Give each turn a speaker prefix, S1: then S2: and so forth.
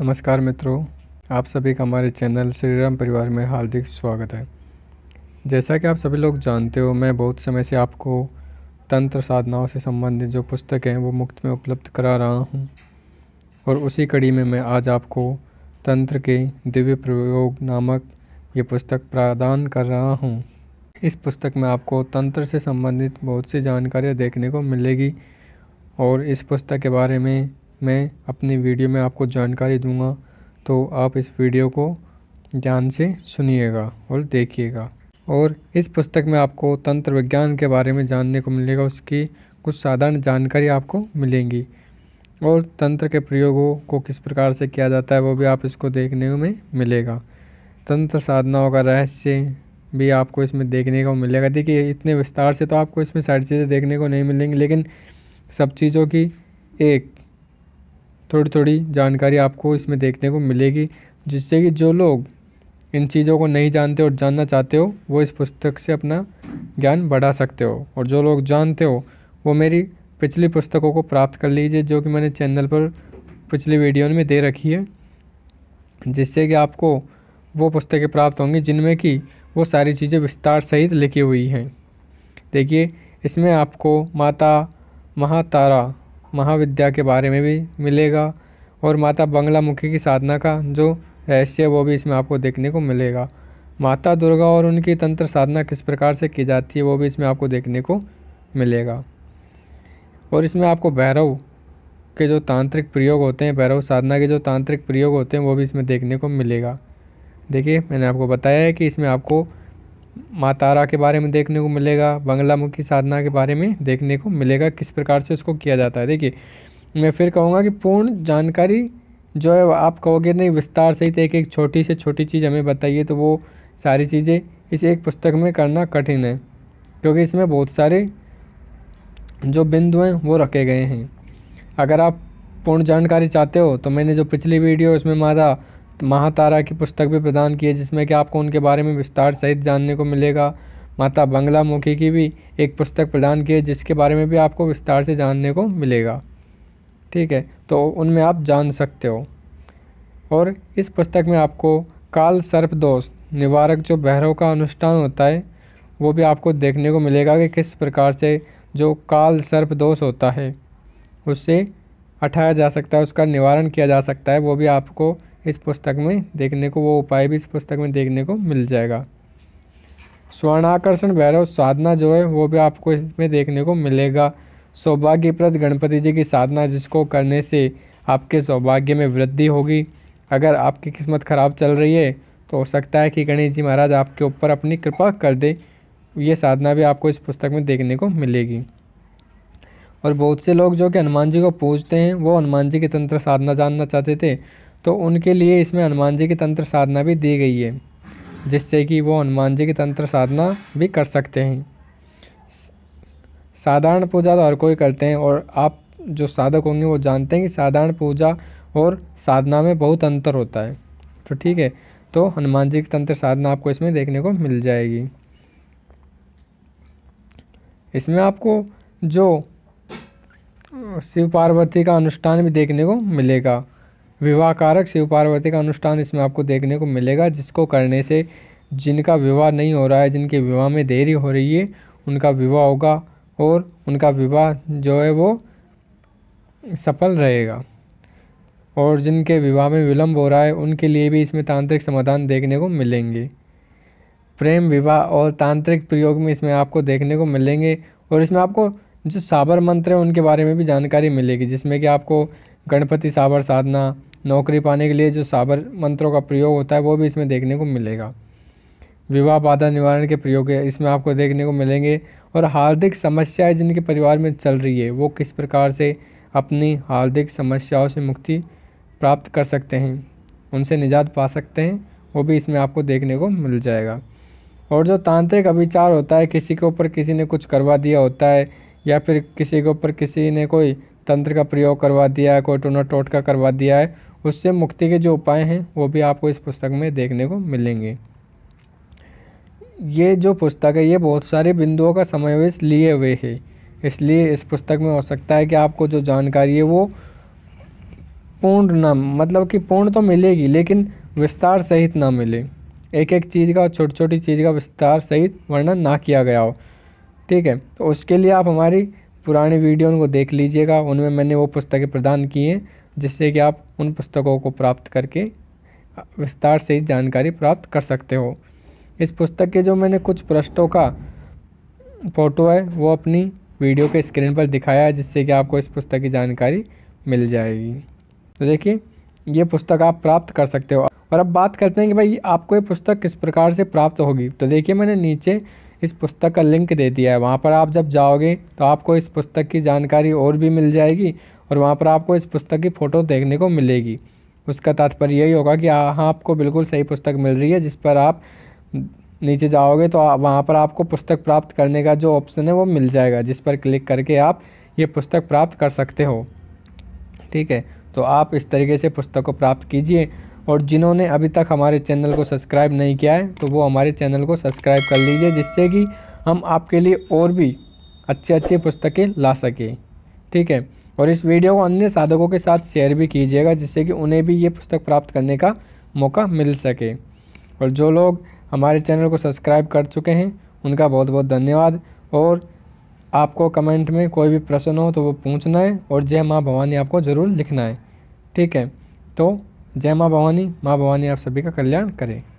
S1: नमस्कार मित्रों आप सभी का हमारे चैनल श्री राम परिवार में हार्दिक स्वागत है जैसा कि आप सभी लोग जानते हो मैं बहुत समय से आपको तंत्र साधनाओं से संबंधित जो पुस्तक हैं वो मुफ्त में उपलब्ध करा रहा हूँ और उसी कड़ी में मैं आज आपको तंत्र के दिव्य प्रयोग नामक ये पुस्तक प्रदान कर रहा हूँ इस पुस्तक में आपको तंत्र से संबंधित बहुत सी जानकारियाँ देखने को मिलेगी और इस पुस्तक के बारे में मैं अपनी वीडियो में आपको जानकारी दूँगा तो आप इस वीडियो को ध्यान से सुनिएगा और देखिएगा और इस पुस्तक में आपको तंत्र विज्ञान के बारे में जानने को मिलेगा उसकी कुछ साधारण जानकारी आपको मिलेंगी और तंत्र के प्रयोगों को किस प्रकार से किया जाता है वो भी आप इसको देखने में मिलेगा तंत्र साधनाओं का रहस्य भी आपको इसमें देखने को मिलेगा देखिए इतने विस्तार से तो आपको इसमें सारी चीज़ें देखने को नहीं मिलेंगी लेकिन सब चीज़ों की एक थोड़ी थोड़ी जानकारी आपको इसमें देखने को मिलेगी जिससे कि जो लोग इन चीज़ों को नहीं जानते और जानना चाहते हो वो इस पुस्तक से अपना ज्ञान बढ़ा सकते हो और जो लोग जानते हो वो मेरी पिछली पुस्तकों को प्राप्त कर लीजिए जो कि मैंने चैनल पर पिछली वीडियो में दे रखी है जिससे कि आपको वो पुस्तकें प्राप्त होंगी जिनमें कि वो सारी चीज़ें विस्तार सहित लिखी हुई हैं देखिए इसमें आपको माता महातारा महाविद्या के बारे में भी मिलेगा और माता बंगला मुखी की साधना का जो रहस्य है वो भी इसमें आपको देखने को मिलेगा माता दुर्गा और उनकी तंत्र साधना किस प्रकार से की जाती है वो भी इसमें आपको देखने को मिलेगा और इसमें आपको भैरव के जो तांत्रिक प्रयोग होते हैं भैरव साधना के जो तांत्रिक प्रयोग होते हैं वो भी इसमें देखने को मिलेगा देखिए मैंने आपको बताया है कि इसमें आपको माँ तारा के बारे में देखने को मिलेगा बंगलामुखी साधना के बारे में देखने को मिलेगा किस प्रकार से उसको किया जाता है देखिए मैं फिर कहूँगा कि पूर्ण जानकारी जो है आप कहोगे नहीं विस्तार से ही तो एक एक छोटी से छोटी चीज़ हमें बताइए तो वो सारी चीज़ें इस एक पुस्तक में करना कठिन है क्योंकि इसमें बहुत सारे जो बिंदु हैं वो रखे गए हैं अगर आप पूर्ण जानकारी चाहते हो तो मैंने जो पिछली वीडियो उसमें मारा महातारा की पुस्तक भी प्रदान की है जिसमें कि आपको उनके बारे में विस्तार सहित जानने को मिलेगा माता बंगला मुखी की भी एक पुस्तक प्रदान की है जिसके बारे में भी आपको विस्तार से जानने को मिलेगा ठीक है तो उनमें आप जान सकते हो और इस पुस्तक में आपको काल सर्प दोष निवारक जो भैरव का अनुष्ठान होता है वो भी आपको देखने को मिलेगा कि किस प्रकार से जो काल सर्प दोष होता है उससे हटाया जा सकता है उसका निवारण किया जा सकता है वो भी आपको इस पुस्तक में देखने को वो उपाय भी इस पुस्तक में देखने को मिल जाएगा स्वर्णाकर्षण भैरव साधना जो है वो भी आपको इसमें देखने को मिलेगा सौभाग्यप्रद गणपति जी की साधना जिसको करने से आपके सौभाग्य में वृद्धि होगी अगर आपकी किस्मत ख़राब चल रही है तो हो सकता है कि गणेश जी महाराज आपके ऊपर अपनी कृपा कर दे ये साधना भी आपको इस पुस्तक में देखने को मिलेगी और बहुत से लोग जो कि हनुमान जी को पूजते हैं वो हनुमान जी की तंत्र साधना जानना चाहते थे तो उनके लिए इसमें हनुमान जी की तंत्र साधना भी दी गई है जिससे कि वो हनुमान जी की तंत्र साधना भी कर सकते हैं साधारण पूजा तो हर कोई करते हैं और आप जो साधक होंगे वो जानते हैं कि साधारण पूजा और साधना में बहुत अंतर होता है तो ठीक है तो हनुमान जी की तंत्र साधना आपको इसमें देखने को मिल जाएगी इसमें आपको जो शिव पार्वती का अनुष्ठान भी देखने को मिलेगा विवाह कारक शिव पार्वती का अनुष्ठान इसमें आपको देखने को मिलेगा जिसको करने से जिनका विवाह नहीं हो रहा है जिनके विवाह में देरी हो रही है उनका विवाह होगा और उनका विवाह जो है वो सफल रहेगा और जिनके विवाह में विलंब हो रहा है उनके लिए भी इसमें तांत्रिक समाधान देखने को मिलेंगे प्रेम विवाह और तांत्रिक प्रयोग में इसमें आपको देखने को मिलेंगे और इसमें आपको जो साबर मंत्र हैं उनके बारे में भी जानकारी मिलेगी जिसमें कि आपको गणपति साबर साधना नौकरी पाने के लिए जो साबर मंत्रों का प्रयोग होता है वो भी इसमें देखने को मिलेगा विवाह बाधा निवारण के प्रयोग है इसमें आपको देखने को मिलेंगे और हार्दिक समस्याएं जिनके परिवार में चल रही है वो किस प्रकार से अपनी हार्दिक समस्याओं से मुक्ति प्राप्त कर सकते हैं उनसे निजात पा सकते हैं वो भी इसमें आपको देखने को मिल जाएगा और जो तांत्रिक अभिचार होता है किसी के ऊपर किसी ने कुछ करवा दिया होता है या फिर किसी के ऊपर किसी ने कोई तंत्र का प्रयोग करवा दिया है कोई टोना टोट का करवा दिया है उससे मुक्ति के जो उपाय हैं वो भी आपको इस पुस्तक में देखने को मिलेंगे ये जो पुस्तक है ये बहुत सारे बिंदुओं का समावेश लिए हुए है इसलिए इस पुस्तक में हो सकता है कि आपको जो जानकारी है वो पूर्ण ना मतलब कि पूर्ण तो मिलेगी लेकिन विस्तार सहित ना मिले एक एक चीज़ का छोटी छोटी चीज़ का विस्तार सहित वर्णन ना किया गया हो ठीक है तो उसके लिए आप हमारी पुराने वीडियो उनको देख लीजिएगा उनमें मैंने वो पुस्तकें प्रदान की हैं जिससे कि आप उन पुस्तकों को प्राप्त करके विस्तार से जानकारी प्राप्त कर सकते हो इस पुस्तक के जो मैंने कुछ पृष्ठों का फ़ोटो है वो अपनी वीडियो के स्क्रीन पर दिखाया है जिससे कि आपको इस पुस्तक की जानकारी मिल जाएगी तो देखिए ये पुस्तक आप प्राप्त कर सकते हो और अब बात करते हैं कि भाई आपको ये पुस्तक किस प्रकार से प्राप्त होगी तो देखिए मैंने नीचे इस पुस्तक का लिंक दे दिया है वहाँ पर आप जब जाओगे तो आपको इस पुस्तक की जानकारी और भी मिल जाएगी और वहाँ पर आपको इस पुस्तक की फ़ोटो देखने को मिलेगी उसका तात्पर्य यही होगा कि हाँ आपको बिल्कुल सही पुस्तक मिल रही है जिस पर आप नीचे जाओगे तो वहाँ पर आपको पुस्तक प्राप्त करने का जो ऑप्शन है वो मिल जाएगा जिस पर क्लिक करके आप ये पुस्तक प्राप्त कर सकते हो ठीक है तो आप इस तरीके से पुस्तक को प्राप्त कीजिए और जिन्होंने अभी तक हमारे चैनल को सब्सक्राइब नहीं किया है तो वो हमारे चैनल को सब्सक्राइब कर लीजिए जिससे कि हम आपके लिए और भी अच्छी अच्छी पुस्तकें ला सकें ठीक है और इस वीडियो को अन्य साधकों के साथ शेयर भी कीजिएगा जिससे कि उन्हें भी ये पुस्तक प्राप्त करने का मौका मिल सके और जो लोग हमारे चैनल को सब्सक्राइब कर चुके हैं उनका बहुत बहुत धन्यवाद और आपको कमेंट में कोई भी प्रश्न हो तो वो पूछना है और जय माँ भवानी आपको ज़रूर लिखना है ठीक है तो जय माँ भवानी माँ भवानी आप सभी का कल्याण करें